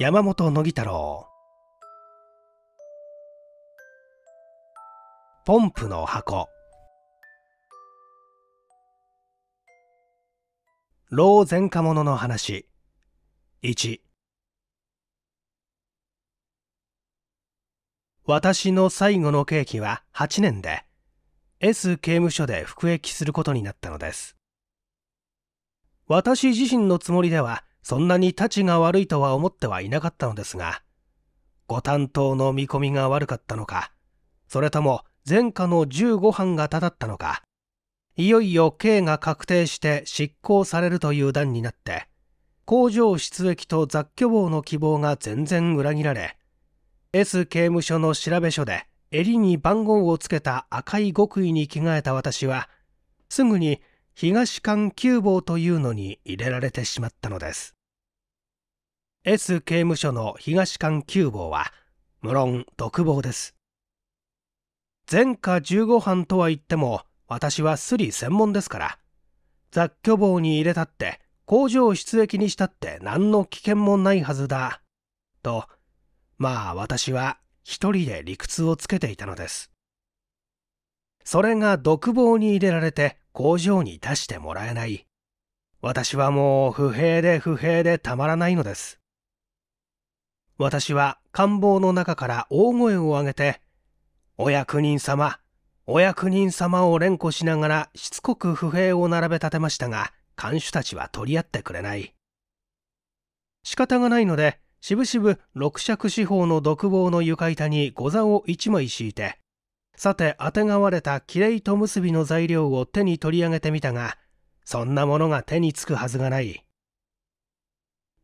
山本乃太郎ポンプの箱老前科者の話1私の最後の刑期は8年で S 刑務所で服役することになったのです私自身のつもりではそんなに太ちが悪いとは思ってはいなかったのですが、ご担当の見込みが悪かったのか、それとも前科の15班がたたったのか、いよいよ刑が確定して執行されるという段になって、工場出撃と雑居房の希望が全然裏切られ、S 刑務所の調べ書で襟に番号をつけた赤い極意に着替えた私は、すぐに東館急房というのに入れられてしまったのです S 刑務所の東館急房は無論独房です前科15班とは言っても私はスリ専門ですから雑居房に入れたって工場出撃にしたって何の危険もないはずだとまあ私は一人で理屈をつけていたのですそれが独房に入れられて工場に出してもらえない。私はもう不平で不平でたまらないのです。私は官房の中から大声を上げて、お役人様、お役人様を連呼しながらしつこく不平を並べ立てましたが、看守たちは取り合ってくれない。仕方がないので、しぶしぶ六尺四方の独房の床板に御座を一枚敷いて、さてあてがわれたきれいと結びの材料を手に取り上げてみたがそんなものが手につくはずがない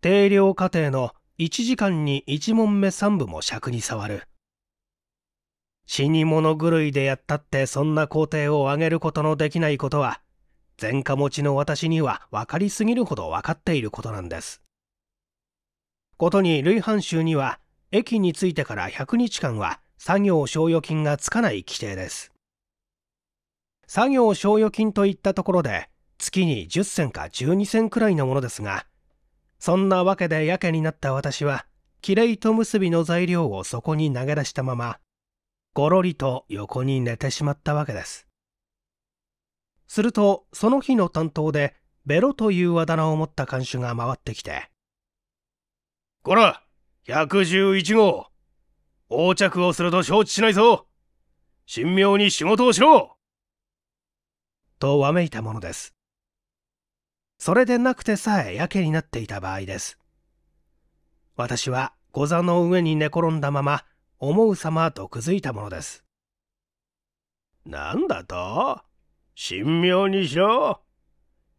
定量過程の1時間に1問目3部も尺に触る死に物狂いでやったってそんな工程を上げることのできないことは前科持ちの私には分かりすぎるほど分かっていることなんですことに類半衆には駅に着いてから100日間は作業賞与金がつかない規定です。作業賞与金といったところで月に10銭か12銭くらいのものですがそんなわけでやけになった私はきれいと結びの材料をそこに投げ出したままごろりと横に寝てしまったわけですするとその日の担当でベロというあだ名を持った看守が回ってきて「こら111号横着をすると承知しないぞ神妙に仕事をしろとわめいたものです。それでなくてさえやけになっていた場合です。私は御座の上に寝転んだまま思うさまとくづいたものです。なんだと神妙にしろ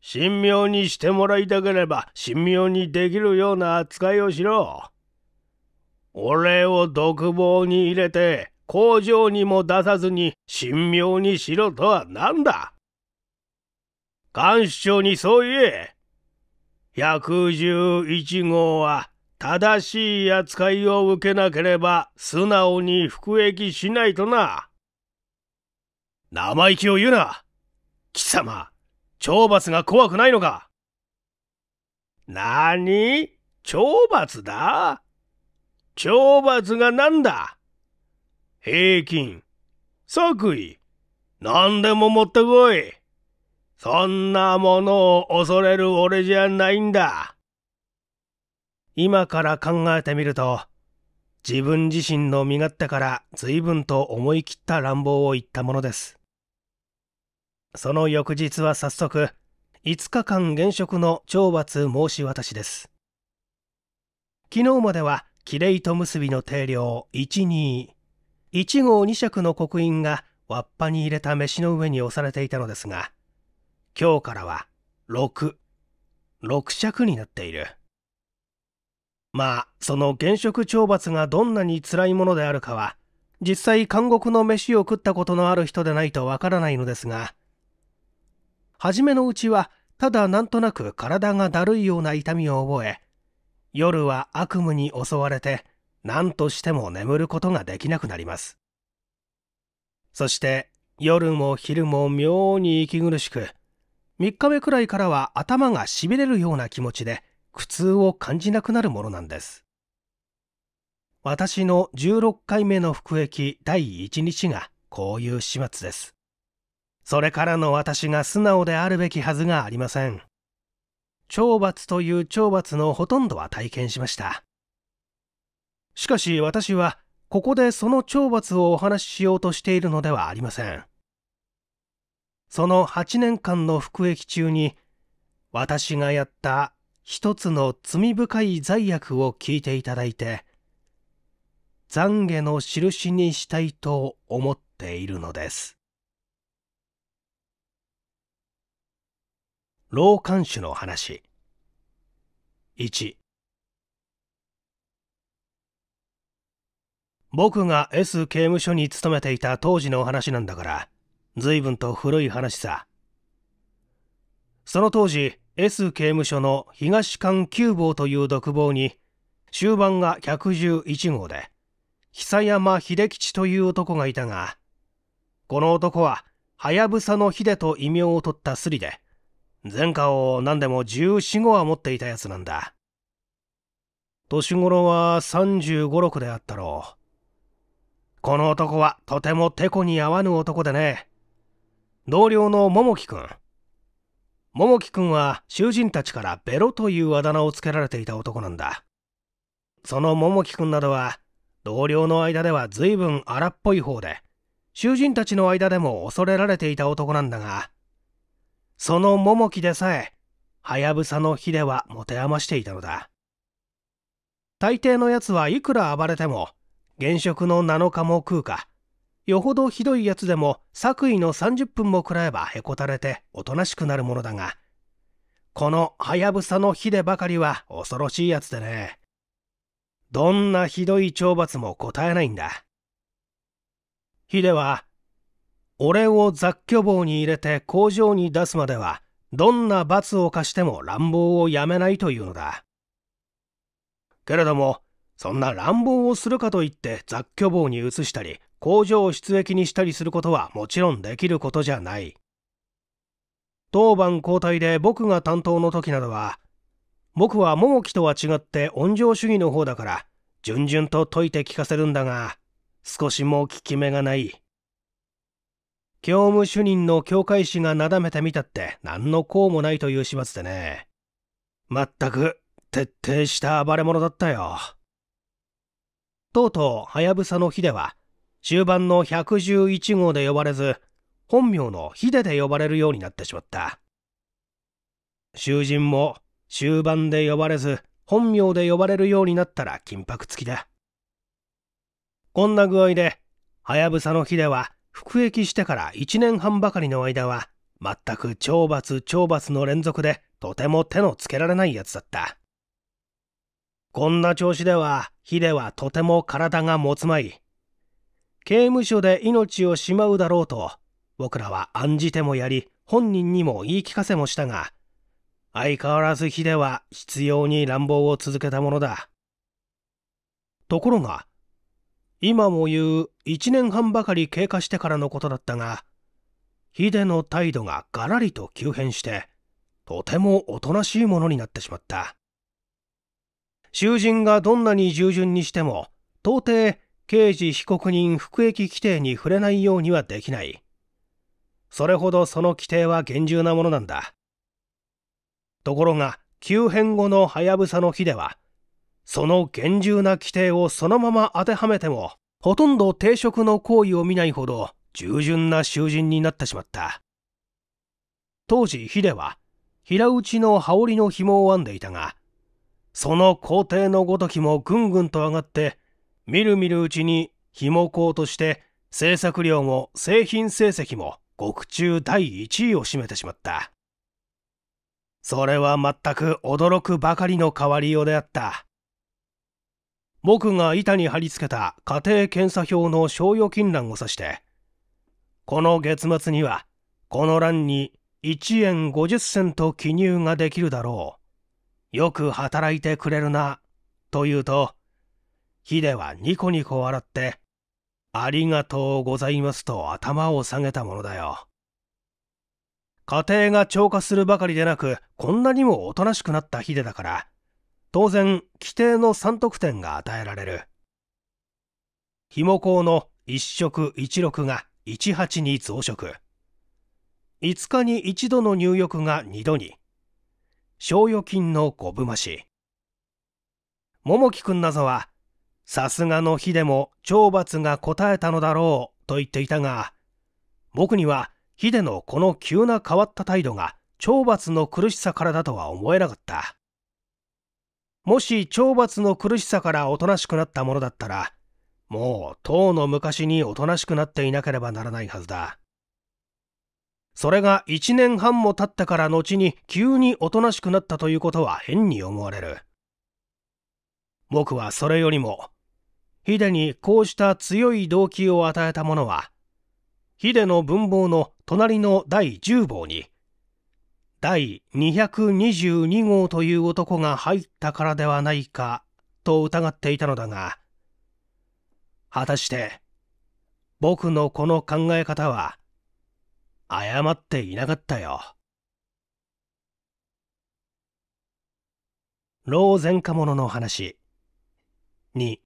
神妙にしてもらいたければ神妙にできるような扱いをしろ。俺を独房に入れて工場にも出さずに神妙にしろとは何だ官主長にそう言え111号は正しい扱いを受けなければ素直に服役しないとな。生意気を言うな。貴様、懲罰が怖くないのか。何懲罰だ懲罰が何だ平均、即位、何でも持ってこい。そんなものを恐れる俺じゃないんだ。今から考えてみると、自分自身の身勝手から随分と思い切った乱暴を言ったものです。その翌日は早速、5日間現職の懲罰申し渡しです。昨日まではキレイと結びの定量12。1号2尺の刻印がわっぱに入れた飯の上に押されていたのですが、今日からは6、6尺になっている。まあ、その現職懲罰がどんなに辛いものであるかは、実際監獄の飯を食ったことのある人でないとわからないのですが、初めのうちは、ただなんとなく体がだるいような痛みを覚え、夜は悪夢に襲われて何としても眠ることができなくなりますそして夜も昼も妙に息苦しく3日目くらいからは頭がしびれるような気持ちで苦痛を感じなくなるものなんです私の16回目の服役第1日がこういう始末ですそれからの私が素直であるべきはずがありません懲罰という懲罰のほとんどは体験しましたしかし私はここでその懲罰をお話ししようとしているのではありませんその8年間の服役中に私がやった一つの罪深い罪悪を聞いていただいて懺悔の印にしたいと思っているのです老館主の話1僕が S 刑務所に勤めていた当時の話なんだから随分と古い話さその当時 S 刑務所の東館9房という独房に終盤が111号で久山秀吉という男がいたがこの男ははやぶさの秀と異名を取ったスリで前科を何でも14、五は持っていたやつなんだ。年頃は35、6であったろう。この男はとてもてこに合わぬ男でね。同僚の桃木くん。桃木くんは囚人たちからベロというあだ名をつけられていた男なんだ。その桃木くんなどは同僚の間では随分荒っぽい方で、囚人たちの間でも恐れられていた男なんだが、その桃木でさえ、はやぶさの火では持て余していたのだ。大抵のやつはいくら暴れても、現職の7日も食うか、よほどひどいやつでも作為の30分も食らえばへこたれておとなしくなるものだが、このはやぶさの火でばかりは恐ろしいやつでね。どんなひどい懲罰も答えないんだ。ヒデは俺を雑居房に入れて工場に出すまではどんな罰を課しても乱暴をやめないというのだけれどもそんな乱暴をするかといって雑居房に移したり工場を出撃にしたりすることはもちろんできることじゃない当番交代で僕が担当の時などは僕は桃木とは違って温情主義の方だから順々と解いて聞かせるんだが少しも効き目がない教務主任の教会士がなだめてみたって何の功もないという始末でね。まったく、徹底した暴れ者だったよ。とうとう、はやぶさのでは、終盤の111号で呼ばれず、本名のひで呼ばれるようになってしまった。囚人も終盤で呼ばれず、本名で呼ばれるようになったら緊迫付きだ。こんな具合で、はやぶさのでは服役してから1年半ばかりの間は、全く懲罰懲罰の連続で、とても手のつけられないやつだった。こんな調子では、ヒデはとても体が持つまい。刑務所で命をしまうだろうと、僕らは案じてもやり、本人にも言い聞かせもしたが、相変わらずヒデは必要に乱暴を続けたものだ。ところが、今も言う1年半ばかり経過してからのことだったがヒデの態度ががらりと急変してとてもおとなしいものになってしまった囚人がどんなに従順にしても到底刑事被告人服役規定に触れないようにはできないそれほどその規定は厳重なものなんだところが急変後のはやぶさの日ではその厳重な規定をそのまま当てはめても、ほとんど定職の行為を見ないほど従順な囚人になってしまった。当時、ヒデは、平打ちの羽織の紐を編んでいたが、その皇帝のごときもぐんぐんと上がって、みるみるうちに紐工として制作量も製品成績も獄中第1位を占めてしまった。それは全く驚くばかりの変わりようであった。僕が板に貼り付けた家庭検査表の賞与金欄を指して、この月末には、この欄に1円50銭と記入ができるだろう。よく働いてくれるな、と言うと、ヒデはニコニコ笑って、ありがとうございますと頭を下げたものだよ。家庭が超過するばかりでなく、こんなにもおとなしくなったヒデだから、当然規定の3得点が与えられるひも項の1色16が18に増殖5日に1度の入浴が2度に賞与金の5分増し桃木君んなぞはさすがの日でも懲罰が答えたのだろうと言っていたが僕には秀のこの急な変わった態度が懲罰の苦しさからだとは思えなかったもし懲罰の苦しさからおとなしくなったものだったら、もう、唐の昔におとなしくなっていなければならないはずだ。それが一年半も経ってから後に急におとなしくなったということは変に思われる。僕はそれよりも、ヒデにこうした強い動機を与えたものは、ヒデの文房の隣の第10房に、第222号という男が入ったからではないかと疑っていたのだが果たして僕のこの考え方は誤っていなかったよ老前科者の話2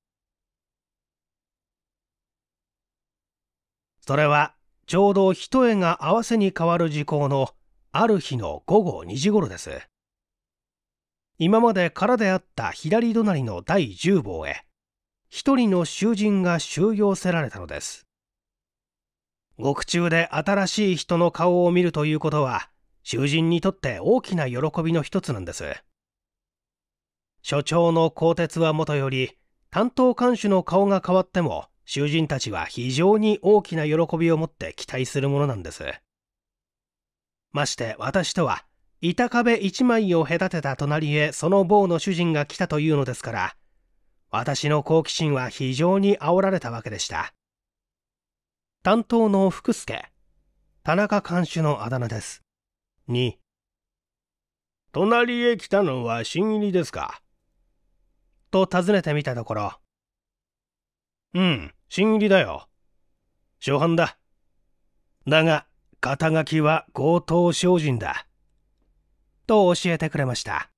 それはちょうど一重が合わせに変わる時効のある日の午後2時頃です今まで空であった左隣の第10号へ一人の囚人が収容せられたのです獄中で新しい人の顔を見るということは囚人にとって大きな喜びの一つなんです所長の鋼鉄はもとより担当看守の顔が変わっても囚人たちは非常に大きな喜びを持って期待するものなんですまして私とは板壁一枚を隔てた隣へその棒の主人が来たというのですから私の好奇心は非常に煽られたわけでした担当の福助田中監修のあだ名です2隣へ来たのは新入りですかと尋ねてみたところうん新入りだよ初犯だだが肩書きは強盗精進だ。と教えてくれました。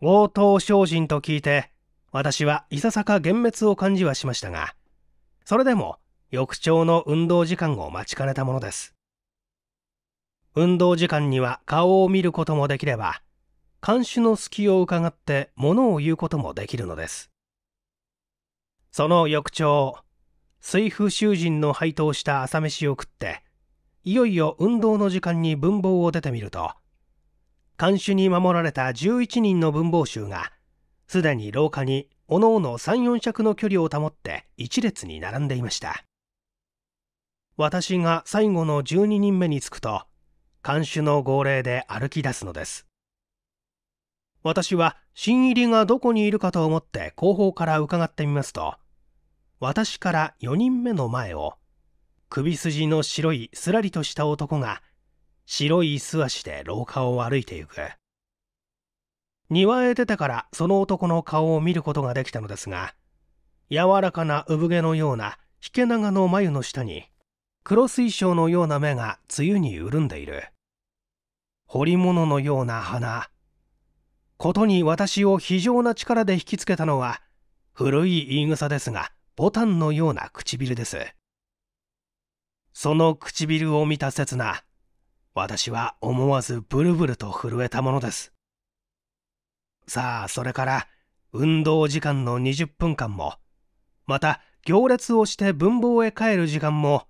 強盗精進と聞いて、私はいささか幻滅を感じはしましたが、それでも翌朝の運動時間を待ちかねたものです。運動時間には顔を見ることもできれば、看守の隙を伺って物を言うこともできるのです。その翌朝、水風囚人の配当した朝飯を食って、いよいよ運動の時間に文房を出てみると看守に守られた11人の文房衆がすでに廊下におのおの34尺の距離を保って一列に並んでいました私が最後の12人目に着くと看守の号令で歩き出すのです私は新入りがどこにいるかと思って後方から伺ってみますと私から4人目の前を首筋の白いすらりとした男が白い素足で廊下を歩いてゆく庭へ出てからその男の顔を見ることができたのですが柔らかな産毛のような引け長の眉の下に黒水晶のような目が梅雨に潤んでいる彫り物のような鼻ことに私を非常な力で引きつけたのは古い言い草ですがボタンのような唇ですその唇を見た刹那私は思わずブルブルと震えたものですさあそれから運動時間の20分間もまた行列をして文房へ帰る時間も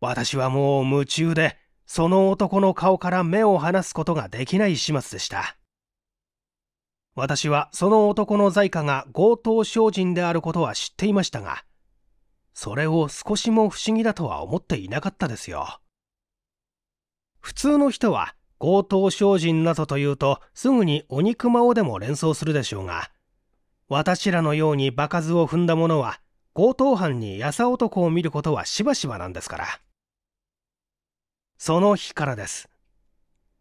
私はもう夢中でその男の顔から目を離すことができない始末でした私はその男の在家が強盗精進であることは知っていましたがそれを少しも不思議だとは思っていなかったですよ。普通の人は強盗精進などというとすぐにお肉まをでも連想するでしょうが、私らのように場数を踏んだ者は強盗犯にやさ男を見ることはしばしばなんですから。その日からです。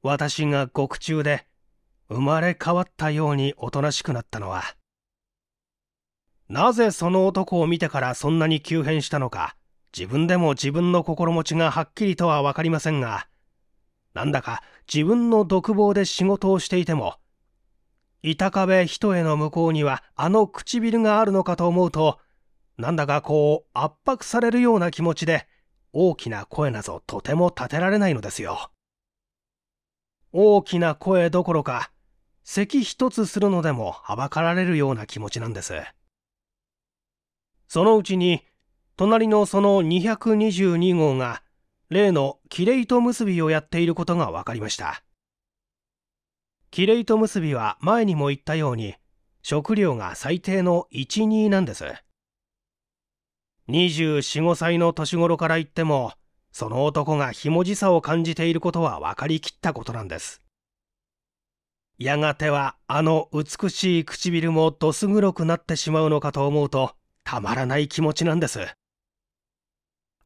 私が獄中で生まれ変わったようにおとなしくなったのは。なぜその男を見てからそんなに急変したのか、自分でも自分の心持ちがはっきりとは分かりませんが、なんだか自分の独房で仕事をしていても、板壁一重の向こうにはあの唇があるのかと思うと、なんだかこう圧迫されるような気持ちで、大きな声などとても立てられないのですよ。大きな声どころか、咳一つするのでもはばかられるような気持ちなんです。そのうちに隣のその222号が例のキレイト結びをやっていることが分かりましたキレイト結びは前にも言ったように食料が最低の12なんです245歳の年頃から言ってもその男がひもじさを感じていることは分かりきったことなんですやがてはあの美しい唇もどす黒くなってしまうのかと思うとたまらない気持ちなんです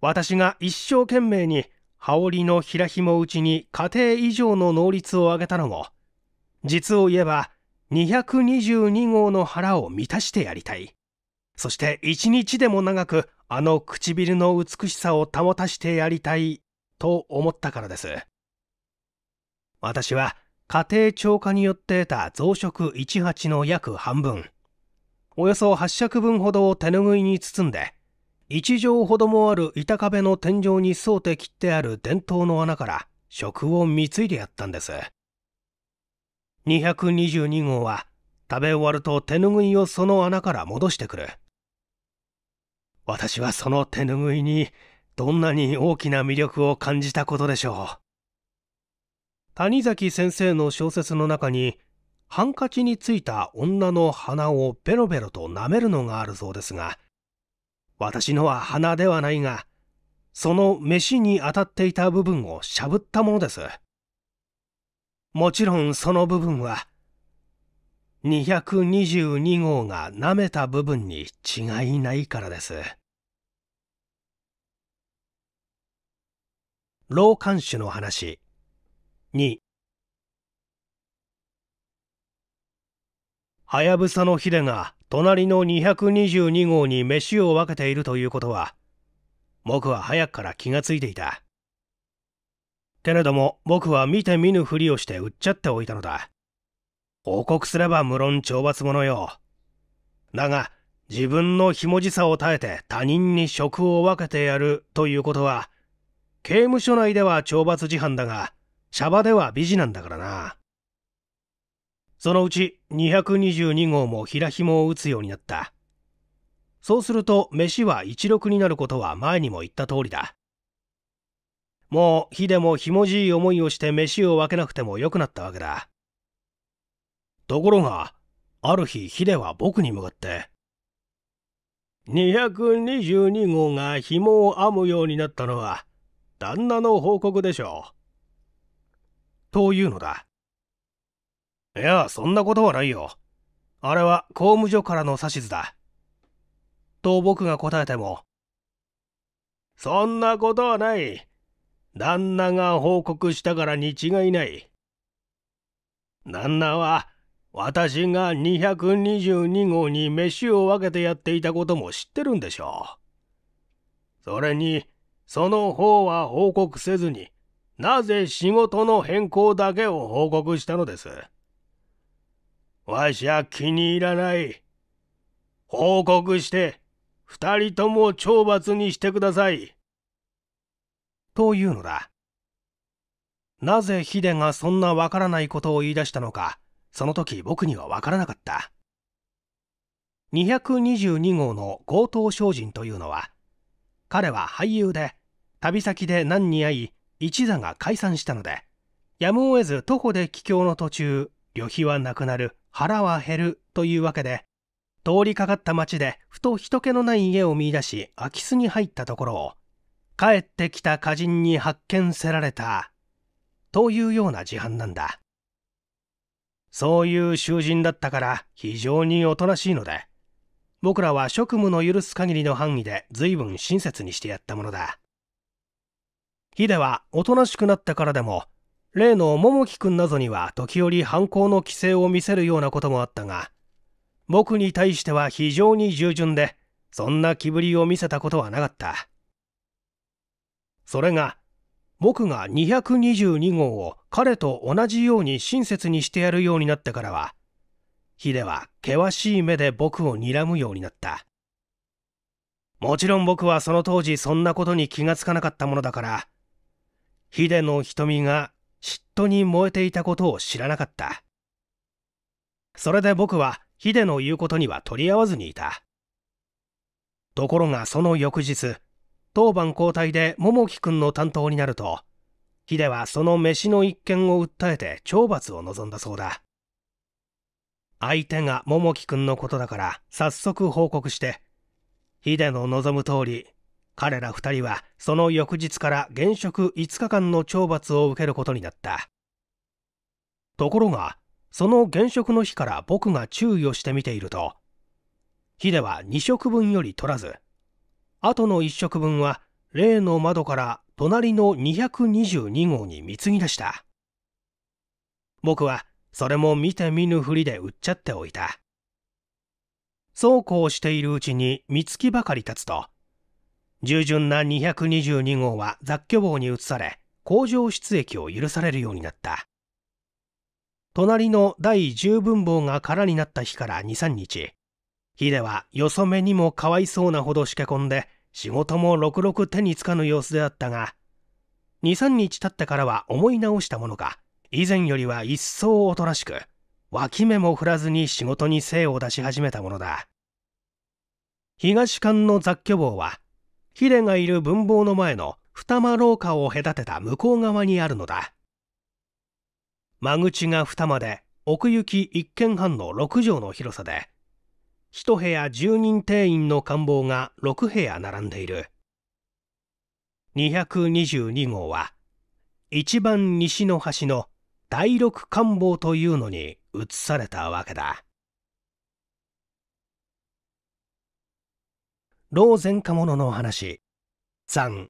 私が一生懸命に羽織の平紐うちに家庭以上の能率を上げたのも実を言えば222号の腹を満たしてやりたいそして一日でも長くあの唇の美しさを保たしてやりたいと思ったからです私は家庭超過によって得た増殖18の約半分およそ8尺分ほどを手拭いに包んで1畳ほどもある板壁の天井に沿うて切ってある伝統の穴から食を貢いでやったんです222号は食べ終わると手拭いをその穴から戻してくる私はその手拭いにどんなに大きな魅力を感じたことでしょう谷崎先生の小説の中にハンカチについた女の鼻をベロベロと舐めるのがあるそうですが、私のは鼻ではないが、その飯に当たっていた部分をしゃぶったものです。もちろんその部分は、222号が舐めた部分に違いないからです。老館主の話2はやぶさのヒデが隣の222号に飯を分けているということは、僕は早くから気がついていた。けれども僕は見て見ぬふりをして売っちゃっておいたのだ。報告すれば無論懲罰者よ。だが、自分のひもじさを耐えて他人に職を分けてやるということは、刑務所内では懲罰事犯だが、シャバでは美人なんだからな。そのうち222号も平紐を打つようになった。そうすると飯は一六になることは前にも言った通りだ。もう火でもひもじい思いをして飯を分けなくてもよくなったわけだ。ところが、ある日ヒデは僕に向かって、222号が紐を編むようになったのは、旦那の報告でしょう。というのだ。いやそんなことはないよあれは公務所からの指図だと僕が答えてもそんなことはない旦那が報告したからに違いない旦那は私が222号に飯を分けてやっていたことも知ってるんでしょう。それに、その方は報告せずに、なぜ仕事の変更だけを報告したのです。わしゃ気に入らない。報告して、二人とも懲罰にしてください。というのだ。なぜヒデがそんなわからないことを言い出したのか、その時僕にはわからなかった。222号の強盗精進というのは、彼は俳優で、旅先で難に遭い、一座が解散したので、やむを得ず徒歩で帰郷の途中、旅費はなくなる腹は減るというわけで通りかかった町でふと人気のない家を見出し空き巣に入ったところを帰ってきた家人に発見せられたというような自販なんだそういう囚人だったから非常におとなしいので僕らは職務の許す限りの範囲で随分親切にしてやったものだヒデはおとなしくなってからでも例の桃木くんなどには時折犯行の規制を見せるようなこともあったが僕に対しては非常に従順でそんな気ぶりを見せたことはなかったそれが僕が222号を彼と同じように親切にしてやるようになってからはヒデは険しい目で僕を睨むようになったもちろん僕はその当時そんなことに気がつかなかったものだからヒデの瞳が嫉妬に燃えていたことを知らなかったそれで僕はヒデの言うことには取り合わずにいたところがその翌日当番交代で桃木君の担当になるとヒデはその飯の一件を訴えて懲罰を望んだそうだ相手が桃木君のことだから早速報告してヒデの望む通り彼ら2人はその翌日から現職5日間の懲罰を受けることになったところがその現職の日から僕が注意をして見ていると日では2食分より取らず後の1食分は例の窓から隣の222号に貢ぎ出した僕はそれも見て見ぬふりで売っちゃっておいたそうこうしているうちに三月ばかり経つと従順な222号は雑居房に移され工場出液を許されるようになった隣の第10分房が空になった日から23日日ではよそ目にもかわいそうなほどしけ込んで仕事もろくろく手につかぬ様子であったが23日経ってからは思い直したものか以前よりは一層おとなしく脇目も振らずに仕事に精を出し始めたものだ東館の雑居房はヒレがいる文房の前の二間廊下を隔てた向こう側にあるのだ間口が二間で奥行き1軒半の6畳の広さで一部屋10人定員の官房が6部屋並んでいる222号は一番西の端の第六官房というのに移されたわけだ。老前科者の話3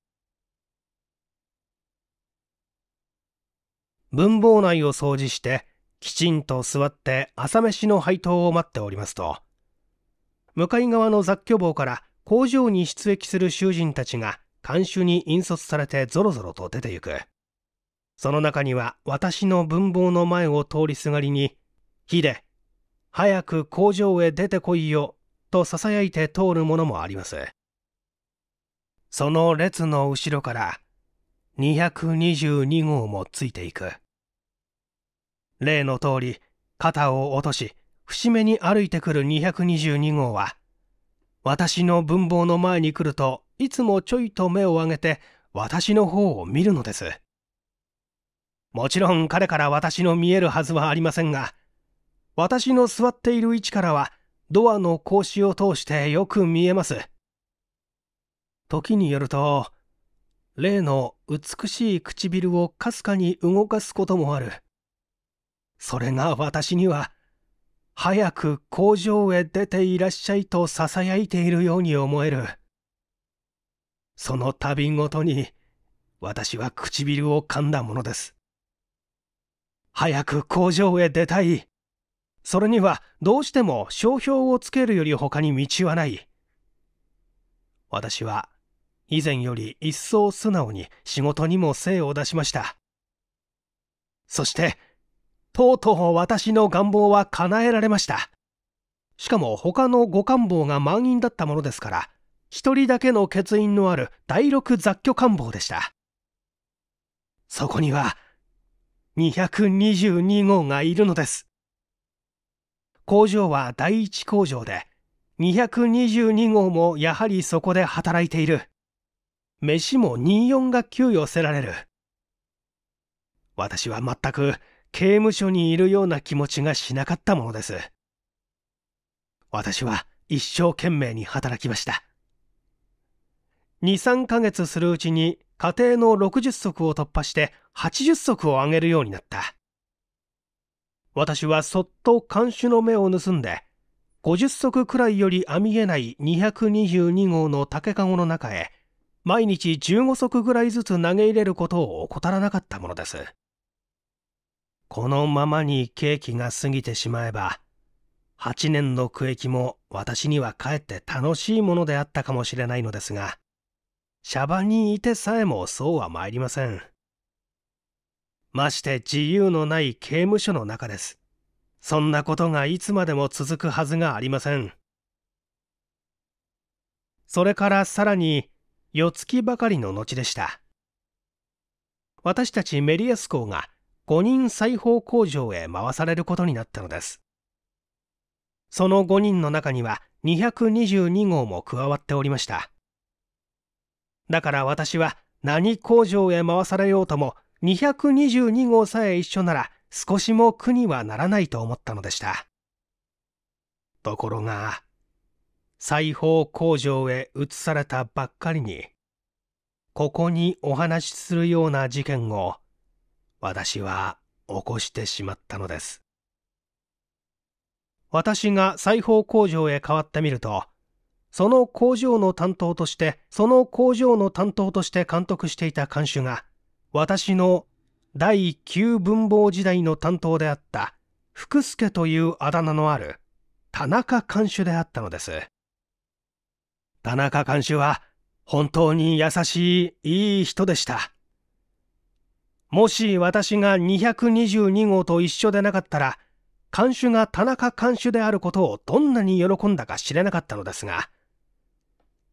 文房内を掃除してきちんと座って朝飯の配当を待っておりますと向かい側の雑居房から工場に出撃する囚人たちが看守に引率されてぞろぞろと出てゆくその中には私の文房の前を通りすがりに「火で早く工場へ出てこいよ」と囁いて通るものもありますその列の後ろから222号もついていく例の通り肩を落とし節目に歩いてくる222号は私の文房の前に来るといつもちょいと目を上げて私の方を見るのですもちろん彼から私の見えるはずはありませんが私の座っている位置からはドアの格子を通してよく見えます。時によると、例の美しい唇をかすかに動かすこともある。それが私には、早く工場へ出ていらっしゃいと囁いているように思える。その度ごとに、私は唇を噛んだものです。早く工場へ出たい。それにはどうしても商標をつけるより他に道はない私は以前より一層素直に仕事にも精を出しましたそしてとうとう私の願望は叶えられましたしかも他のご官房が満員だったものですから一人だけの欠員のある第六雑居官房でしたそこには222号がいるのです工場は第一工場で222号もやはりそこで働いている飯も24が給与せられる私は全く刑務所にいるような気持ちがしなかったものです私は一生懸命に働きました23ヶ月するうちに家庭の60足を突破して80足を上げるようになった私はそっと看守の目を盗んで50足くらいよりみげない222号の竹籠の中へ毎日15足ぐらいずつ投げ入れることを怠らなかったものですこのままに刑期が過ぎてしまえば8年の区役も私にはかえって楽しいものであったかもしれないのですがシャバにいてさえもそうは参りませんまして自由のない刑務所の中ですそんなことがいつまでも続くはずがありませんそれからさらに四月ばかりの後でした私たちメリアス校が5人裁縫工場へ回されることになったのですその5人の中には222号も加わっておりましただから私は何工場へ回されようとも222号さえ一緒なら少しも苦にはならないと思ったのでした。ところが、裁縫工場へ移されたばっかりに、ここにお話しするような事件を私は起こしてしまったのです。私が裁縫工場へ変わってみると、その工場の担当として、その工場の担当として監督していた看守が、私の第9文房時代の担当であった福助というあだ名のある田中監修であったのです田中監修は本当に優しいいい人でしたもし私が222号と一緒でなかったら監修が田中監修であることをどんなに喜んだか知れなかったのですが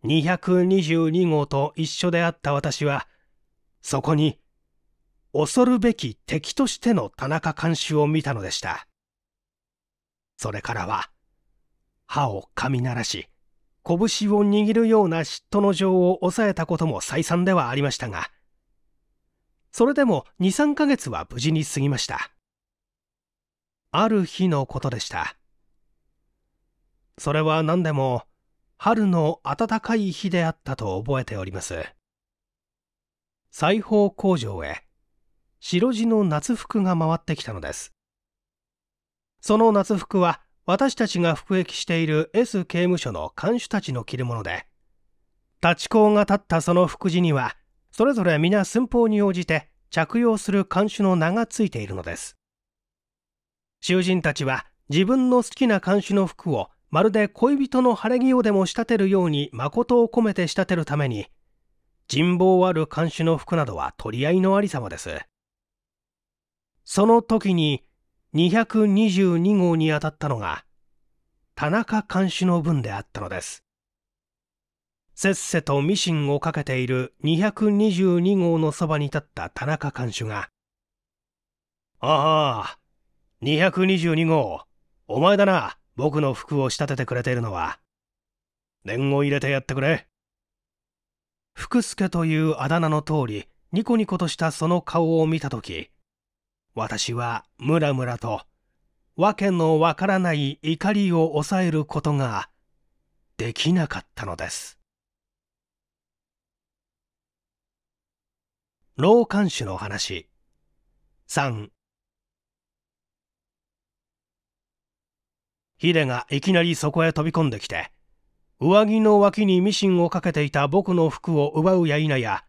222号と一緒であった私はそこに恐るべき敵としての田中監修を見たのでした。それからは、歯を噛み鳴らし、拳を握るような嫉妬の情を抑えたことも再三ではありましたが、それでも2、3ヶ月は無事に過ぎました。ある日のことでした。それは何でも、春の暖かい日であったと覚えております。裁縫工場へ白地の夏服が回ってきたのですその夏服は私たちが服役している S 刑務所の看守たちの着るもので立ち校が立ったその服地にはそれぞれ皆寸法に応じて着用する看守の名がついているのです囚人たちは自分の好きな看守の服をまるで恋人の晴れ着をでも仕立てるように誠を込めて仕立てるために人望ある看守の服などは取り合いのありさまですその時に222号に当たったのが田中監視の分であったのですせっせとミシンをかけている222号のそばに立った田中看守が「ああ222号お前だな僕の服を仕立ててくれているのは念を入れてやってくれ」福助というあだ名の通りニコニコとしたその顔を見た時私はムラムラと訳のわからない怒りを抑えることができなかったのです老館主の話三。ヒデがいきなりそこへ飛び込んできて上着の脇にミシンをかけていた僕の服を奪うや否や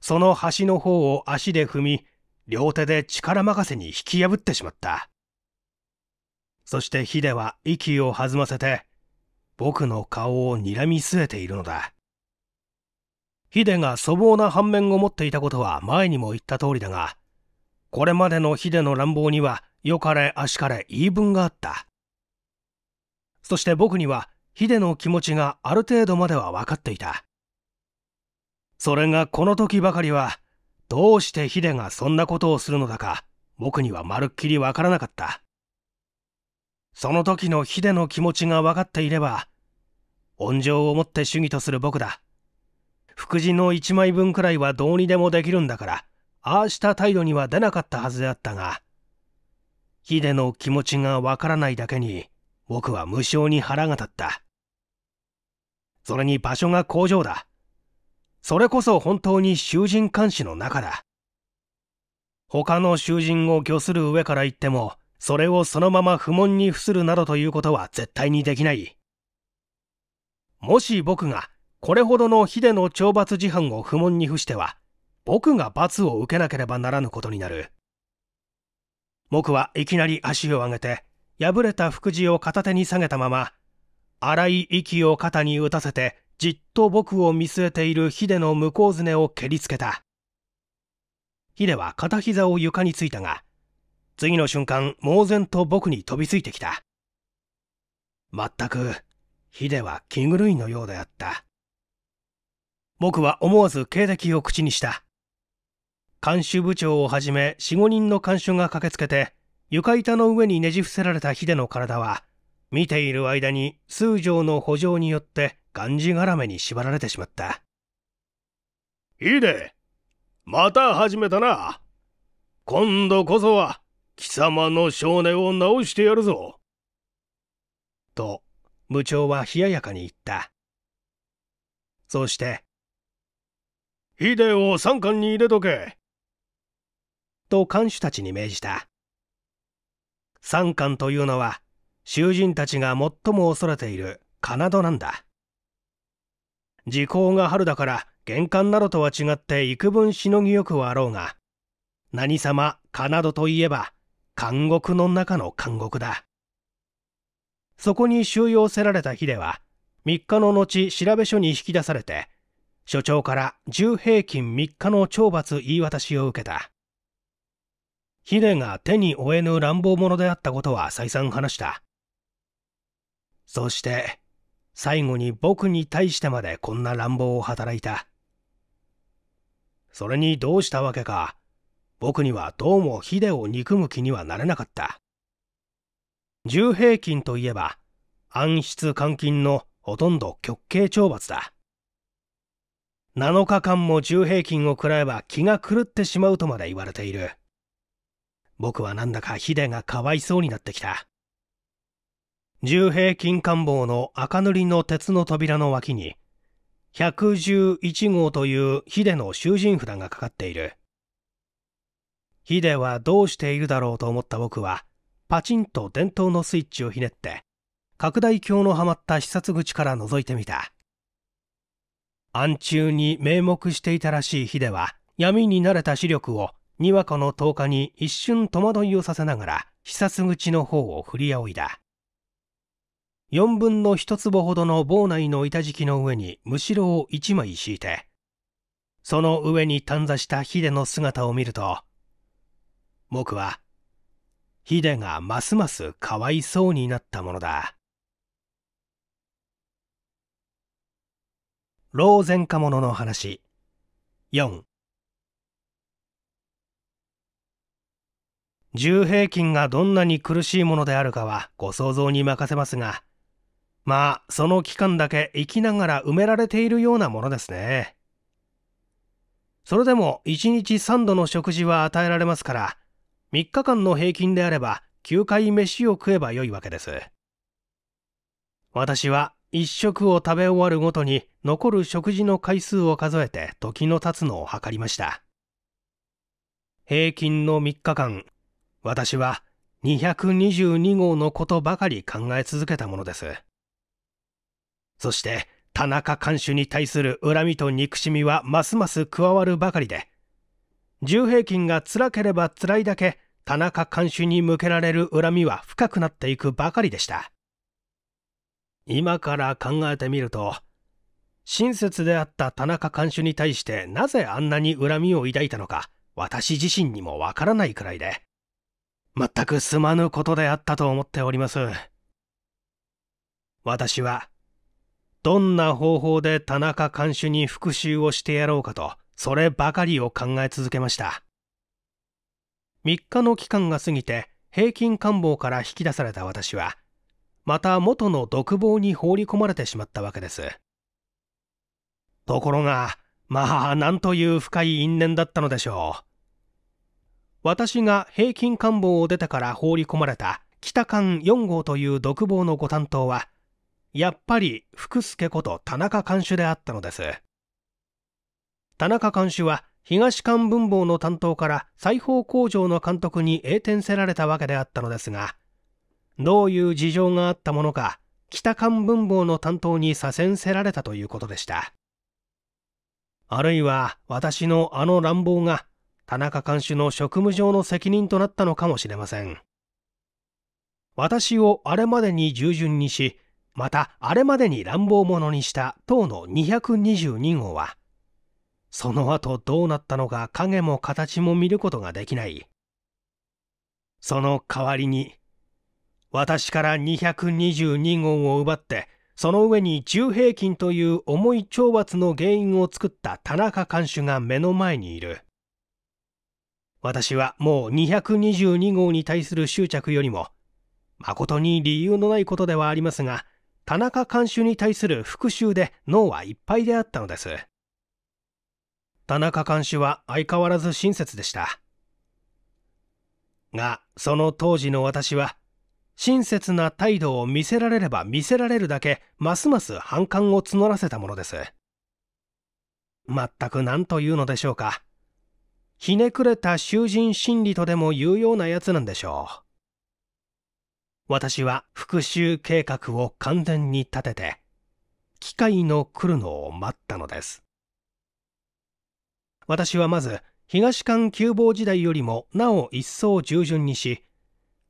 その端の方を足で踏み両手で力任せに引き破ってしまった。そしてヒデは息を弾ませて、僕の顔を睨み据えているのだ。ヒデが粗暴な反面を持っていたことは前にも言った通りだが、これまでのヒデの乱暴には良かれあしかれ言い分があった。そして僕にはヒデの気持ちがある程度までは分かっていた。それがこの時ばかりはどうしてヒデがそんなことをするのだか、僕にはまるっきりわからなかった。その時のヒデの気持ちが分かっていれば、恩情をもって主義とする僕だ。副祉の一枚分くらいはどうにでもできるんだから、ああした態度には出なかったはずであったが、ヒデの気持ちがわからないだけに、僕は無性に腹が立った。それに場所が工場だ。それこそ本当に囚人監視の中だ。他の囚人を御する上から言っても、それをそのまま不問に付するなどということは絶対にできない。もし僕がこれほどのヒデの懲罰事犯を不問に付しては、僕が罰を受けなければならぬことになる。僕はいきなり足を上げて、破れた副字を片手に下げたまま、荒い息を肩に打たせて、じっと僕を見据えているヒデの向こうすねを蹴りつけたヒデは片膝を床についたが次の瞬間猛然と僕に飛びついてきたまったくヒデは気狂いのようであった僕は思わず警笛を口にした看守部長をはじめ45人の看守が駆けつけて床板の上にねじ伏せられたヒデの体は見ている間に数畳の補助によってがんじがらめに縛られてしまったいいでまた始めたな今度こそは貴様の少年を治してやるぞと部長は冷ややかに言ったそして「ヒデを三巻に入れとけ」と看守たちに命じた三巻というのは囚人たちが最も恐れている金戸なんだ時効が春だから玄関などとは違って幾分しのぎよくはあろうが何様かなどといえば監獄の中の監獄だそこに収容せられたでは3日の後調べ書に引き出されて所長から10平均3日の懲罰言い渡しを受けたヒデが手に負えぬ乱暴者であったことは再三話したそして最後に僕に対してまでこんな乱暴を働いた。それにどうしたわけか、僕にはどうもヒデを憎む気にはなれなかった。重平均といえば、暗室監禁のほとんど極刑懲罰だ。7日間も重平均を食らえば気が狂ってしまうとまで言われている。僕はなんだかヒデがかわいそうになってきた。重平金官房の赤塗りの鉄の扉の脇に、111号というヒデの囚人札がかかっている。ヒデはどうしているだろうと思った僕は、パチンと電灯のスイッチをひねって、拡大鏡のはまった視察口から覗いてみた。暗中に名目していたらしいヒデは、闇に慣れた視力を、にわかの10日に一瞬戸惑いをさせながら、視察口の方を振りおいだ。4分の1坪ほどの房内の板敷きの上にむしろを1枚敷いて、その上に短座したヒデの姿を見ると、僕は、ヒデがますますかわいそうになったものだ。老前科者の話4重平均がどんなに苦しいものであるかはご想像に任せますがまあその期間だけ生きながら埋められているようなものですねそれでも1日3度の食事は与えられますから3日間の平均であれば9回飯を食えばよいわけです私は1食を食べ終わるごとに残る食事の回数を数えて時の経つのを測りました平均の3日間私は222号のことばかり考え続けたものですそして田中看守に対する恨みと憎しみはますます加わるばかりで重平均が辛ければ辛いだけ田中看守に向けられる恨みは深くなっていくばかりでした今から考えてみると親切であった田中看守に対してなぜあんなに恨みを抱いたのか私自身にもわからないくらいで全くすまぬことであったと思っております私はどんな方法で田中看守に復讐をしてやろうかと、そればかりを考え続けました。3日の期間が過ぎて、平均官房から引き出された私は、また元の独房に放り込まれてしまったわけです。ところが、まあ、なんという深い因縁だったのでしょう。私が平均官房を出てから放り込まれた北館4号という独房のご担当は、やっぱり福助こと田中看守であったのです田中看守は東館文房の担当から裁縫工場の監督に栄転せられたわけであったのですがどういう事情があったものか北館文房の担当に左遷せられたということでしたあるいは私のあの乱暴が田中看守の職務上の責任となったのかもしれません私をあれまでに従順にしまたあれまでに乱暴者にした党の222号はその後どうなったのか影も形も見ることができないその代わりに私から222号を奪ってその上に重平均という重い懲罰の原因を作った田中看守が目の前にいる私はもう222号に対する執着よりも誠に理由のないことではありますが田中監修に対する復讐で脳はいっぱいであったのです田中監修は相変わらず親切でしたがその当時の私は親切な態度を見せられれば見せられるだけますます反感を募らせたものです全く何というのでしょうかひねくれた囚人心理とでも言うようなやつなんでしょう私は復讐計画を完全に立てて、機械の来るのを待ったのです。私はまず、東館休房時代よりもなお一層従順にし、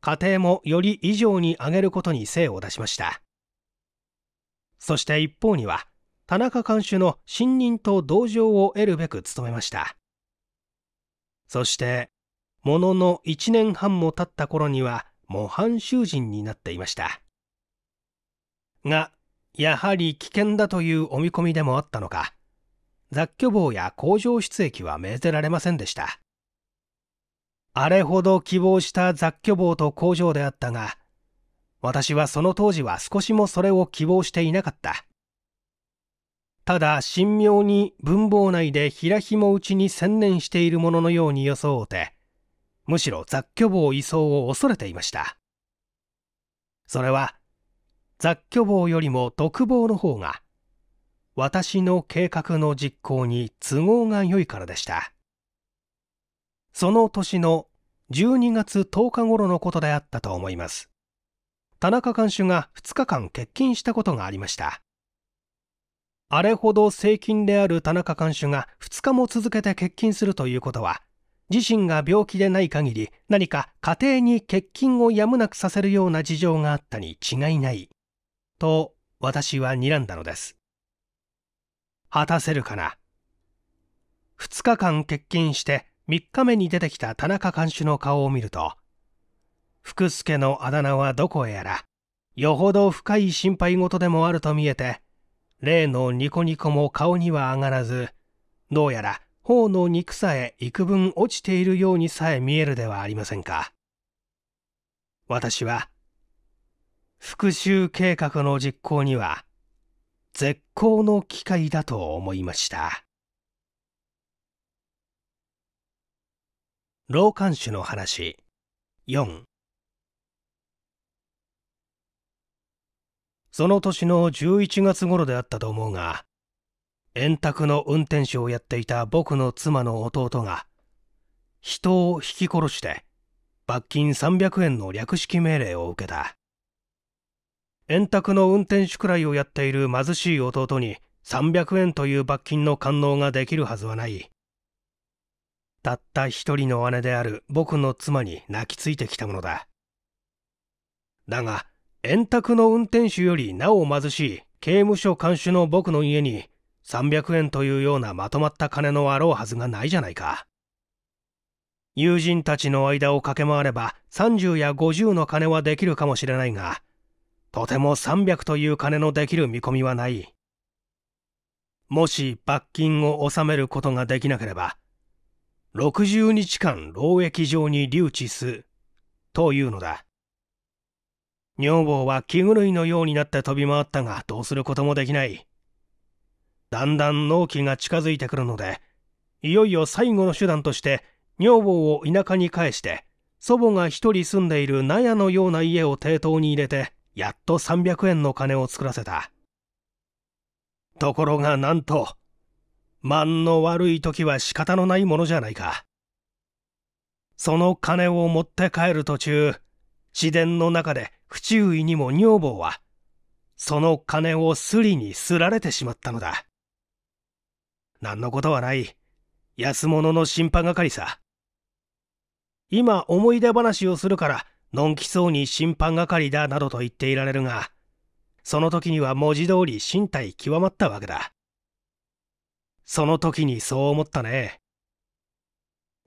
家庭もより以上に上げることに精を出しました。そして一方には、田中監修の信任と同情を得るべく努めました。そして、ものの1年半も経った頃には、模範囚人になっていましたがやはり危険だというお見込みでもあったのか雑居房や工場出駅は命ぜられませんでしたあれほど希望した雑居房と工場であったが私はその当時は少しもそれを希望していなかったただ神妙に文房内で平ひもうちに専念しているもののように装うてむしろ雑居房移送を恐れていましたそれは雑居房よりも独房の方が私の計画の実行に都合が良いからでしたその年の12月10日頃のことであったと思います田中看守が2日間欠勤したことがありましたあれほど正勤である田中看守が2日も続けて欠勤するということは自身が病気でない限り何か家庭に欠勤をやむなくさせるような事情があったに違いないと私は睨んだのです果たせるかな2日間欠勤して3日目に出てきた田中看守の顔を見ると福助のあだ名はどこへやらよほど深い心配事でもあると見えて例のニコニコも顔には上がらずどうやら頬の肉さえ幾分落ちているようにさえ見えるではありませんか。私は、復讐計画の実行には、絶好の機会だと思いました。老漢主の話4その年の11月頃であったと思うが、円卓の運転手をやっていた僕の妻の弟が人をひき殺して罰金300円の略式命令を受けた円卓の運転手くらいをやっている貧しい弟に300円という罰金の官能ができるはずはないたった一人の姉である僕の妻に泣きついてきたものだだが円卓の運転手よりなお貧しい刑務所看守の僕の家に300円というようなまとまった金のあろうはずがないじゃないか友人たちの間を駆け回れば30や50の金はできるかもしれないがとても300という金のできる見込みはないもし罰金を納めることができなければ60日間労役場に留置すというのだ女房は気狂いのようになって飛び回ったがどうすることもできないだんだん納期が近づいてくるのでいよいよ最後の手段として女房を田舎に返して祖母が一人住んでいる納屋のような家を抵当に入れてやっと300円の金を作らせたところがなんと万の悪い時は仕方のないものじゃないかその金を持って帰る途中自然の中で不注意にも女房はその金をすりにすられてしまったのだ何のことはない安物の審判係さ今思い出話をするからのんきそうに審判係だなどと言っていられるがその時には文字通り身体極まったわけだその時にそう思ったね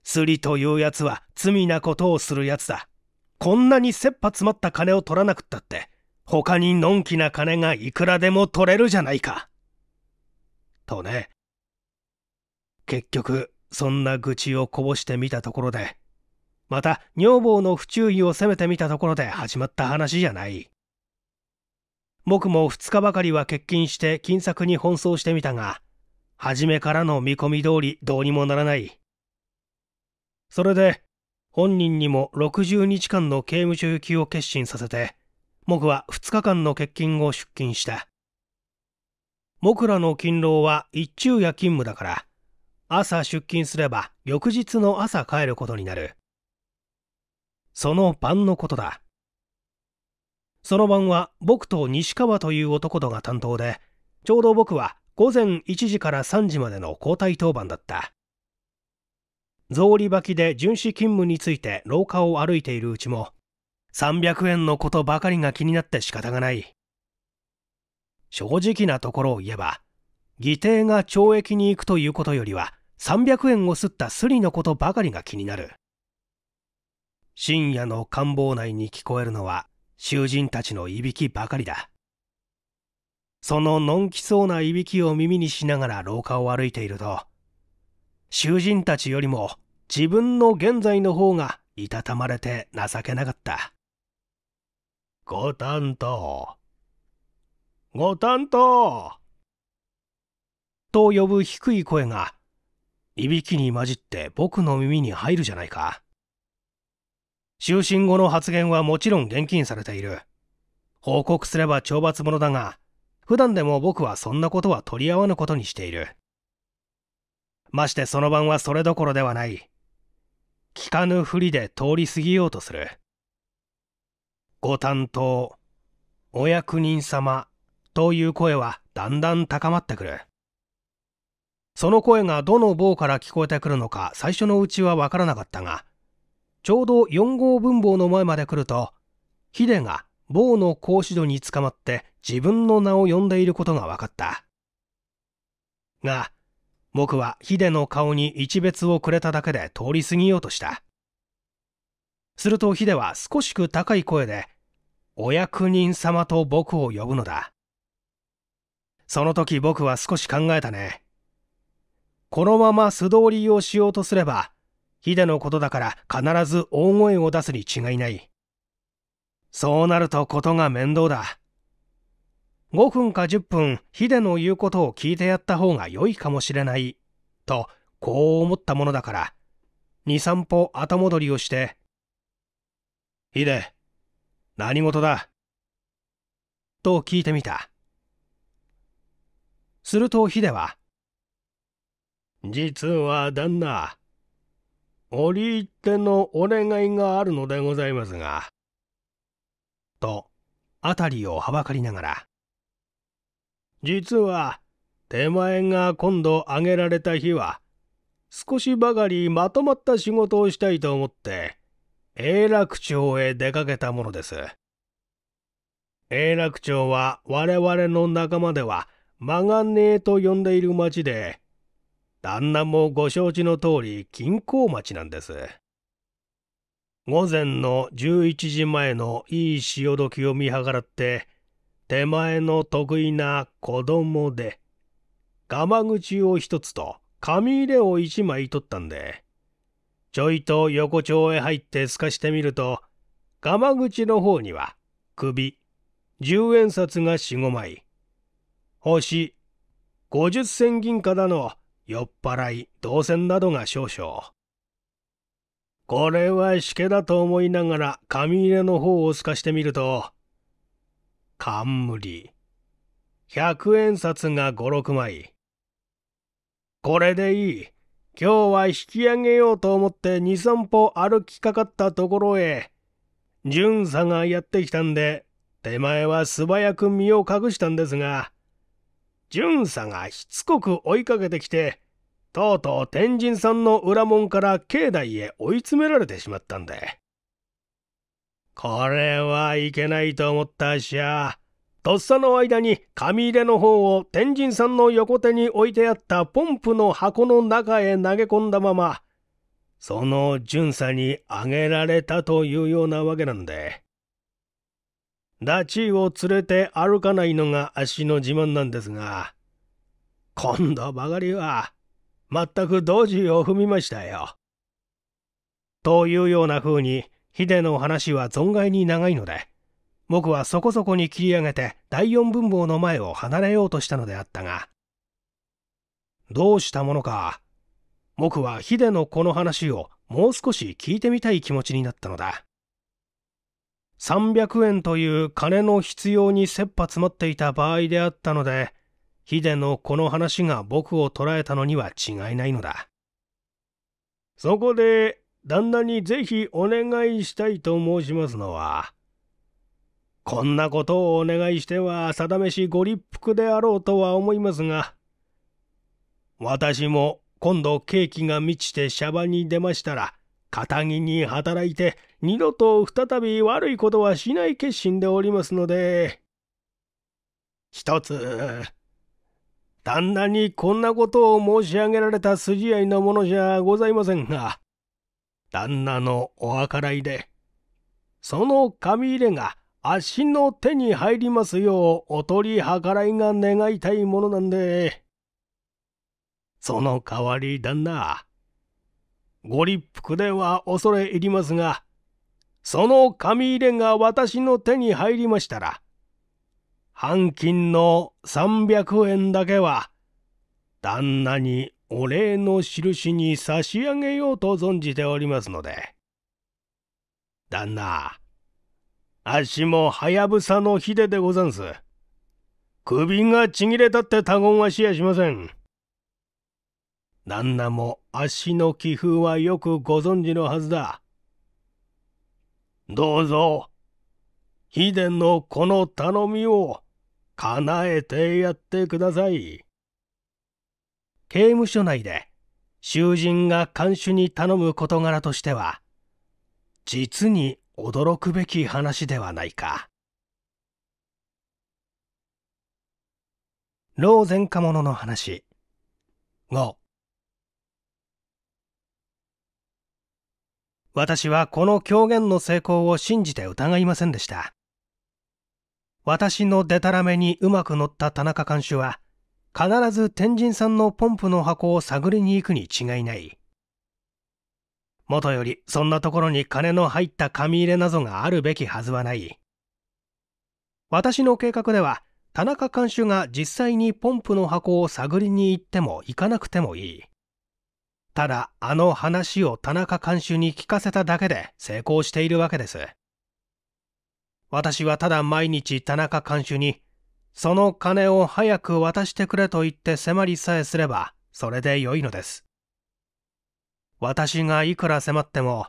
スリというやつは罪なことをするやつだこんなに切羽詰まった金を取らなくったって他にのんきな金がいくらでも取れるじゃないかとね結局そんな愚痴をこぼしてみたところでまた女房の不注意を責めてみたところで始まった話じゃない僕も2日ばかりは欠勤して金策に奔走してみたが初めからの見込み通りどうにもならないそれで本人にも60日間の刑務所行きを決心させて僕は2日間の欠勤を出勤した僕らの勤労は一昼夜勤務だから朝出勤すれば翌日の朝帰ることになる。その晩のことだ。その晩は僕と西川という男とが担当で、ちょうど僕は午前1時から3時までの交代当番だった。草履履きで巡視勤務について廊下を歩いているうちも、300円のことばかりが気になって仕方がない。正直なところを言えば、議定が懲役に行くということよりは、300円をすったスリのことばかりが気になる深夜の官房内に聞こえるのは囚人たちのいびきばかりだそののんきそうないびきを耳にしながら廊下を歩いていると囚人たちよりも自分の現在の方がいたたまれて情けなかったご担当ご担当と呼ぶ低い声がいびきに混じって僕の耳に入るじゃないか。就寝後の発言はもちろん厳禁されている。報告すれば懲罰者だが、普段でも僕はそんなことは取り合わぬことにしている。ましてその晩はそれどころではない。聞かぬふりで通り過ぎようとする。ご担当、お役人様という声はだんだん高まってくる。その声がどの棒から聞こえてくるのか最初のうちはわからなかったが、ちょうど4号文房の前まで来ると、ヒデが棒の格子戸に捕まって自分の名を呼んでいることが分かった。が、僕はヒデの顔に一別をくれただけで通り過ぎようとした。するとヒデは少しく高い声で、お役人様と僕を呼ぶのだ。その時僕は少し考えたね。このまま素通りをしようとすれば、ヒデのことだから必ず大声を出すに違いない。そうなるとことが面倒だ。5分か10分、ヒデの言うことを聞いてやった方が良いかもしれない、と、こう思ったものだから、2、3歩後戻りをして、ヒデ、何事だと聞いてみた。するとヒデは、実は旦那、折り入ってのお願いがあるのでございますが。と、辺りをはばかりながら。実は、手前が今度挙げられた日は、少しばかりまとまった仕事をしたいと思って、永楽町へ出かけたものです。永楽町は我々の仲間では、曲がねえと呼んでいる町で、旦那もご承知の通り金鉱町なんです。午前の11時前のいい潮時を見計らって、手前の得意な子供で、釜口を一つと紙入れを一枚取ったんで、ちょいと横丁へ入って透かしてみると、釜口の方には首、10円札が4、5枚、星、50銭銀貨だの、酔っ払い、動線などが少々。これはしけだと思いながら紙入れの方を透かしてみると、冠、100円札が5、6枚。これでいい。今日は引き上げようと思って2、3歩歩きかかったところへ、巡査がやってきたんで、手前は素早く身を隠したんですが、巡査がしつこく追いかけてきて、とうとう天神さんの裏門から境内へ追い詰められてしまったんで。これはいけないと思ったっしゃ。とっさの間に紙入れの方を天神さんの横手に置いてあったポンプの箱の中へ投げ込んだまま、その巡査にあげられたというようなわけなんで。ダチを連れて歩かないのが足の自慢なんですが、今度ばかりは、全く同時を踏みましたよ。というような風に、ヒデの話は存外に長いので、僕はそこそこに切り上げて第四文房の前を離れようとしたのであったが、どうしたものか、僕はヒデのこの話をもう少し聞いてみたい気持ちになったのだ。300円という金の必要に切羽詰まっていた場合であったので、ヒデのこの話が僕を捉えたのには違いないのだ。そこで、旦那にぜひお願いしたいと申しますのは、こんなことをお願いしては定めしご立腹であろうとは思いますが、私も今度ケーキが満ちてシャバに出ましたら、堅気に働いて、二度と再び悪いことはしない決心でおりますので、一つ、旦那にこんなことを申し上げられた筋合いのものじゃございませんが、旦那のお計らいで、その紙入れが足の手に入りますようお取り計らいが願いたいものなんで、その代わり旦那、ご立腹では恐れ入りますが、その紙入れが私の手に入りましたら、半金の300円だけは、旦那にお礼の印に差し上げようと存じておりますので。旦那、あっしもはやぶさの秀でござんす。首がちぎれたって他言はしやしません。旦那も足の気風はよくご存知のはずだ。どうぞ、秘伝のこの頼みを叶えてやってください。刑務所内で囚人が看守に頼む事柄としては、実に驚くべき話ではないか。老前科者の話。5私はこの狂言の成功を信じて疑いませんでした。私のデタラメにうまく乗った田中監修は、必ず天神さんのポンプの箱を探りに行くに違いない。もとより、そんなところに金の入った紙入れなどがあるべきはずはない。私の計画では、田中監修が実際にポンプの箱を探りに行っても行かなくてもいい。ただあの話を田中監修に聞かせただけで成功しているわけです。私はただ毎日田中監修に、その金を早く渡してくれと言って迫りさえすれば、それで良いのです。私がいくら迫っても、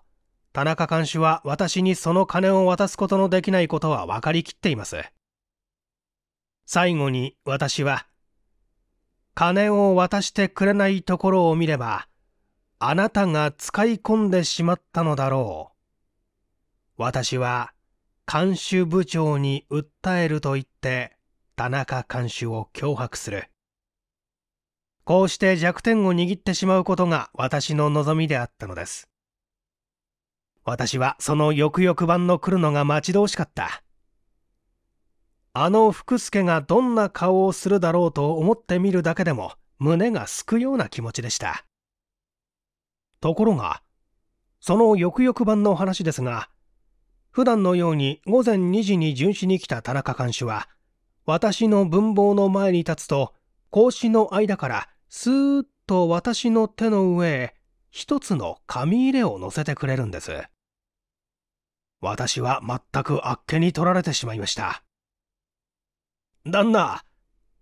田中監修は私にその金を渡すことのできないことは分かりきっています。最後に私は、金を渡してくれないところを見れば、あなたが使い込んでしまったのだろう。私は看守部長に訴えると言って田中看守を脅迫する。こうして弱点を握ってしまうことが私の望みであったのです。私はその翌々晩の来るのが待ち遠しかった。あの福助がどんな顔をするだろうと思ってみるだけでも胸がすくような気持ちでした。ところが、その翌々晩の話ですが、普段のように午前2時に巡視に来た田中監視は、私の文房の前に立つと、格子の間からスーッと私の手の上へ一つの紙入れを乗せてくれるんです。私は全くあっけに取られてしまいました。旦那、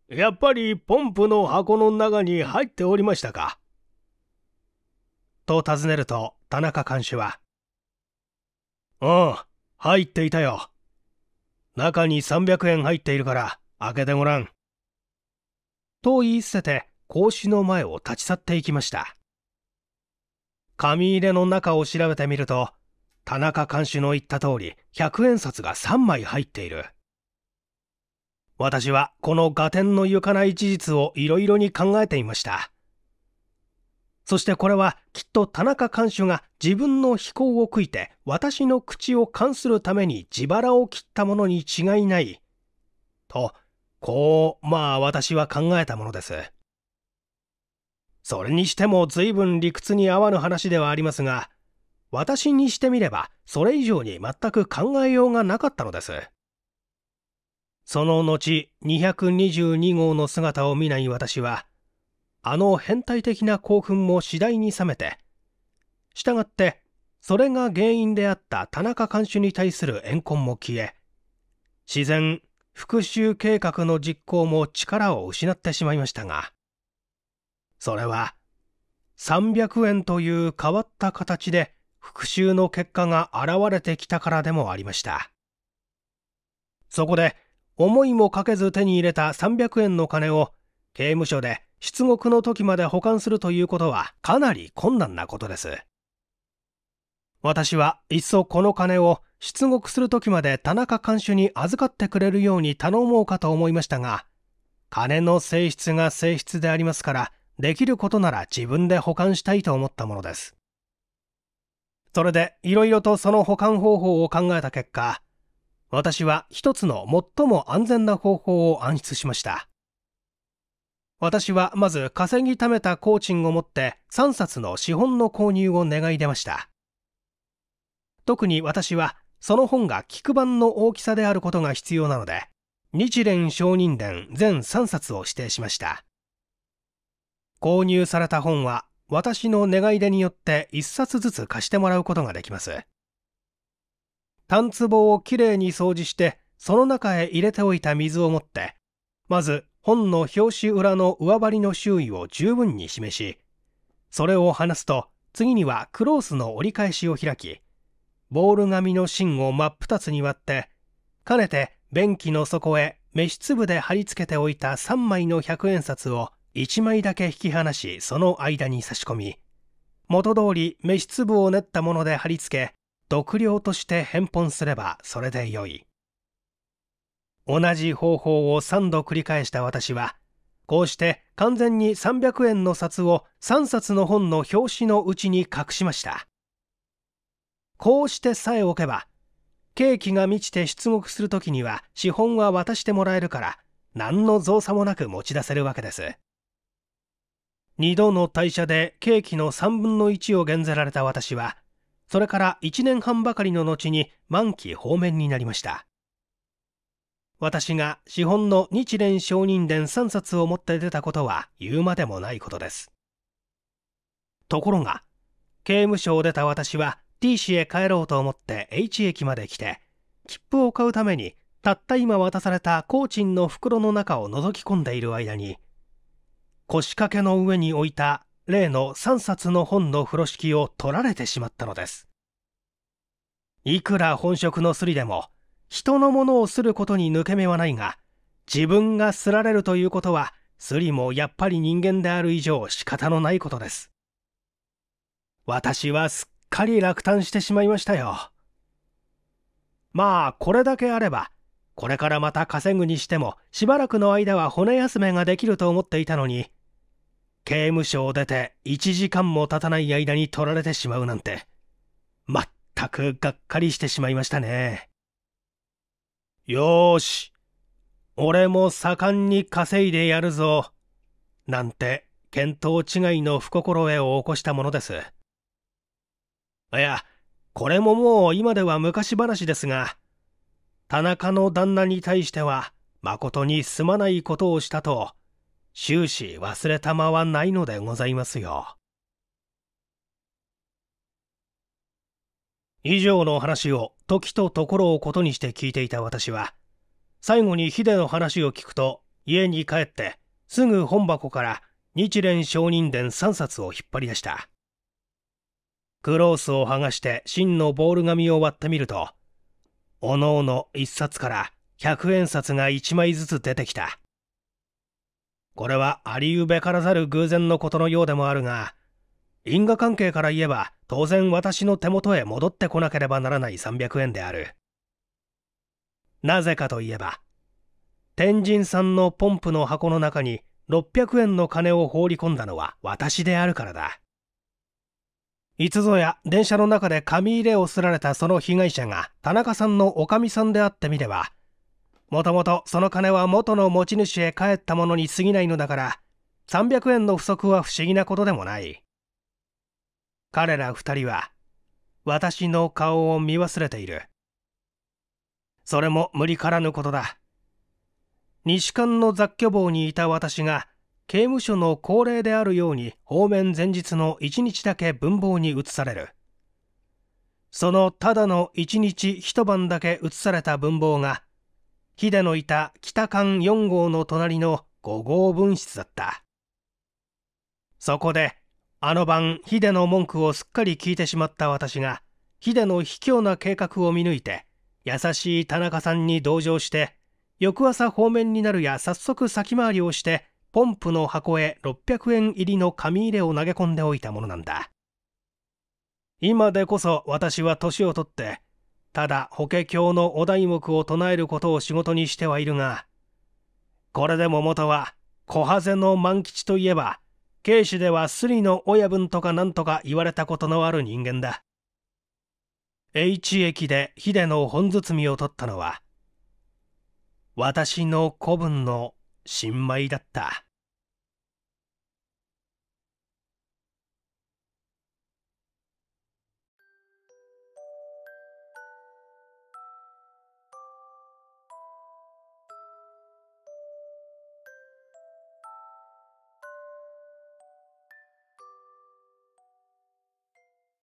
やっぱりポンプの箱の中に入っておりましたかと尋ねると田中看守は「うん入っていたよ中に300円入っているから開けてごらん」と言い捨てて格子の前を立ち去っていきました紙入れの中を調べてみると田中看守の言った通り100円札が3枚入っている私はこの合点のゆかない事実をいろいろに考えていましたそしてこれはきっと田中看守が自分の非行を悔いて私の口を冠するために自腹を切ったものに違いない。と、こう、まあ私は考えたものです。それにしても随分理屈に合わぬ話ではありますが、私にしてみればそれ以上に全く考えようがなかったのです。その後、222号の姿を見ない私は、あの変態的な興奮も次第に冷めて、したがって、それが原因であった田中看守に対する怨恨も消え、自然、復讐計画の実行も力を失ってしまいましたが、それは、300円という変わった形で復讐の結果が現れてきたからでもありました。そこで、思いもかけず手に入れた300円の金を刑務所で出国の時まで保管するということはかなり困難なことです。私はいっそこの金を出国する時まで田中看守に預かってくれるように頼もうかと思いましたが、金の性質が性質でありますから、できることなら自分で保管したいと思ったものです。それでいろいろとその保管方法を考えた結果、私は一つの最も安全な方法を暗出しました。私はまず稼ぎ貯めた工賃を持って3冊の資本の購入を願い出ました。特に私はその本が菊版の大きさであることが必要なので、日蓮商人伝全3冊を指定しました。購入された本は私の願い出によって1冊ずつ貸してもらうことができます。単壺をきれいに掃除して、その中へ入れておいた水を持って、まず本の表紙裏の上張りの周囲を十分に示しそれを離すと次にはクロースの折り返しを開きボール紙の芯を真っ二つに割ってかねて便器の底へ飯粒で貼り付けておいた3枚の100円札を1枚だけ引き離しその間に差し込み元通り飯粒を練ったもので貼り付け毒料として返本すればそれでよい同じ方法を3度繰り返した私はこうして完全に300円の札を3冊の本の表紙のうちに隠しましたこうしてさえ置けばケーキが満ちて出国する時には資本は渡してもらえるから何の造作もなく持ち出せるわけです2度の退社でケーキの3分の1を減ぜられた私はそれから1年半ばかりの後に満期放免になりました私が資本の日蓮承認伝3冊を持って出たことは言うまでもないことです。ところが、刑務所を出た私は T 市へ帰ろうと思って H 駅まで来て、切符を買うためにたった今渡された工賃の袋の中を覗き込んでいる間に、腰掛けの上に置いた例の3冊の本の風呂敷を取られてしまったのです。いくら本職のすりでも、人のものをすることに抜け目はないが、自分がすられるということは、すりもやっぱり人間である以上仕方のないことです。私はすっかり落胆してしまいましたよ。まあ、これだけあれば、これからまた稼ぐにしても、しばらくの間は骨休めができると思っていたのに、刑務所を出て1時間も経たない間に取られてしまうなんて、全くがっかりしてしまいましたね。よーし、俺も盛んに稼いでやるぞ、なんて見当違いの不心得を起こしたものです。いや、これももう今では昔話ですが、田中の旦那に対しては、誠にすまないことをしたと、終始忘れたまはないのでございますよ。以上の話を時とところをことにして聞いていた私は最後にヒデの話を聞くと家に帰ってすぐ本箱から日蓮聖人伝3冊を引っ張り出したクロースを剥がして真のボール紙を割ってみるとおのおの1冊から100円札が1枚ずつ出てきたこれはありうべからざる偶然のことのようでもあるが因果関係から言えば当然私の手元へ戻ってこなければならない300円であるなぜかといえば天神さんのポンプの箱の中に600円の金を放り込んだのは私であるからだいつぞや電車の中で紙入れをすられたその被害者が田中さんのおかみさんであってみればもともとその金は元の持ち主へ帰ったものに過ぎないのだから300円の不足は不思議なことでもない彼ら二人は私の顔を見忘れているそれも無理からぬことだ西館の雑居房にいた私が刑務所の恒例であるように方面前日の一日だけ文房に移されるそのただの一日一晩だけ移された文房がヒデのいた北館4号の隣の5号分室だったそこであの晩ヒデの文句をすっかり聞いてしまった私がヒデの卑怯な計画を見抜いて優しい田中さんに同情して翌朝方面になるや早速先回りをしてポンプの箱へ600円入りの紙入れを投げ込んでおいたものなんだ今でこそ私は年をとってただ法華経のお題目を唱えることを仕事にしてはいるがこれでも元は小ハゼの万吉といえば慶視ではスリの親分とかなんとか言われたことのある人間だ。H 駅で秀の本包みを取ったのは、私の子分の新米だった。